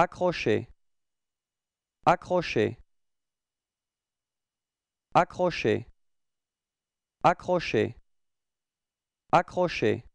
Accrocher. Accrocher. Accrocher. Accrocher. accroché.